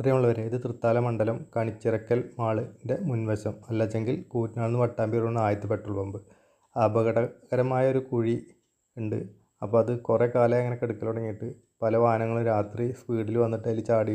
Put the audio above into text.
പ്രിയമുള്ളവരെ ഇത് തൃത്താല മണ്ഡലം കണിച്ചിറക്കൽ മാളിൻ്റെ മുൻവശം അല്ലെങ്കിൽ കൂറ്റനാളിൽ നിന്ന് വട്ടാമ്പി റോഡിന് ആദ്യത്തെ പെട്രോൾ പമ്പ് അപകടകരമായ ഒരു കുഴി ഉണ്ട് അപ്പോൾ അത് കുറേ കാലം അങ്ങനെ കിടക്കൽ തുടങ്ങിയിട്ട് പല വാഹനങ്ങളും രാത്രി സ്പീഡിൽ വന്നിട്ട് അതിൽ ചാടി